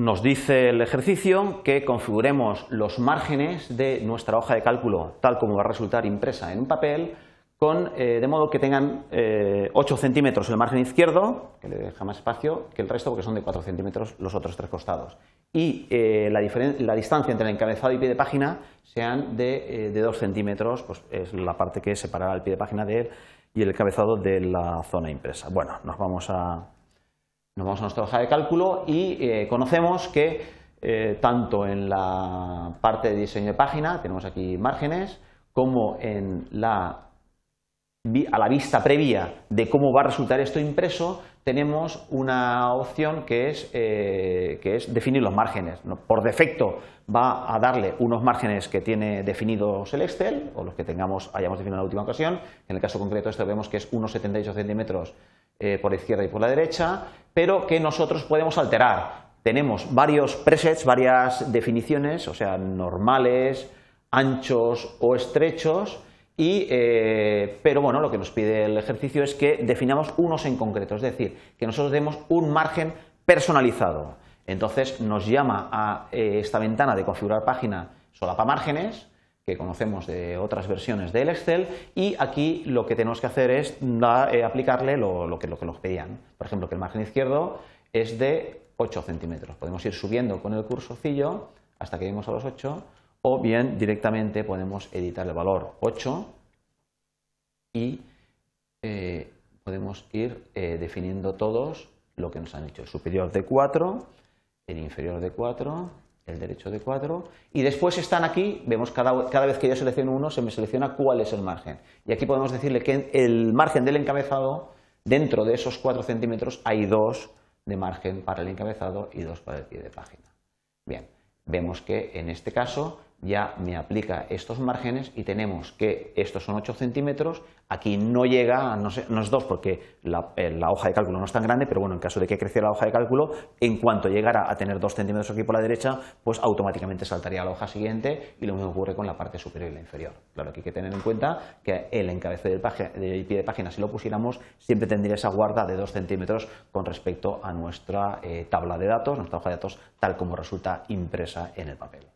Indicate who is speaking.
Speaker 1: Nos dice el ejercicio que configuremos los márgenes de nuestra hoja de cálculo, tal como va a resultar impresa en un papel, eh, de modo que tengan 8 eh, centímetros el margen izquierdo, que le deja más espacio que el resto, porque son de 4 centímetros los otros tres costados. Y eh, la, distancia entre el encabezado y pie de página sean de, 2 centímetros, pues es la parte que separará el pie de página de él y el encabezado de la zona impresa. Bueno, nos vamos a, nos vamos a nuestra hoja de cálculo y eh, conocemos que eh, tanto en la parte de diseño de página, tenemos aquí márgenes, como en la a la vista previa de cómo va a resultar esto impreso, tenemos una opción que es, eh, que es definir los márgenes. Por defecto va a darle unos márgenes que tiene definidos el Excel o los que tengamos, hayamos definido en la última ocasión. En el caso concreto, esto vemos que es unos 78 centímetros eh, por izquierda y por la derecha, pero que nosotros podemos alterar. Tenemos varios presets, varias definiciones, o sea, normales, anchos o estrechos, eh, pero bueno, lo que nos pide el ejercicio es que definamos unos en concreto, es decir, que nosotros demos un margen personalizado. Entonces nos llama a eh, esta ventana de configurar página solapa márgenes que conocemos de otras versiones del Excel y aquí lo que tenemos que hacer es eh, aplicarle lo, que, lo que nos pedían. Por ejemplo, que el margen izquierdo es de 8 centímetros. Podemos ir subiendo con el cursorcillo hasta que lleguemos a los 8 o bien directamente podemos editar el valor 8 y eh, podemos ir eh, definiendo todos lo que nos han hecho. El superior de 4, el inferior de 4 el derecho de cuadro. Y después están aquí, vemos cada, cada, vez que yo selecciono uno, se me selecciona cuál es el margen. Y aquí podemos decirle que el margen del encabezado, dentro de esos 4 centímetros, hay dos de margen para el encabezado y dos para el pie de página. Bien, vemos que en este caso ya me aplica estos márgenes y tenemos que estos son 8 centímetros, aquí no llega, no, sé, no es 2 porque eh, la, hoja de cálculo no es tan grande, pero bueno, en caso de que creciera la hoja de cálculo, en cuanto llegara a tener 2 centímetros aquí por la derecha, pues automáticamente saltaría a la hoja siguiente y lo mismo ocurre con la parte superior y la inferior. Claro aquí hay que tener en cuenta que el encabezado del, del pie de página, si lo pusiéramos, siempre tendría esa guarda de 2 centímetros con respecto a nuestra eh, tabla de datos, nuestra hoja de datos tal como resulta impresa en el papel.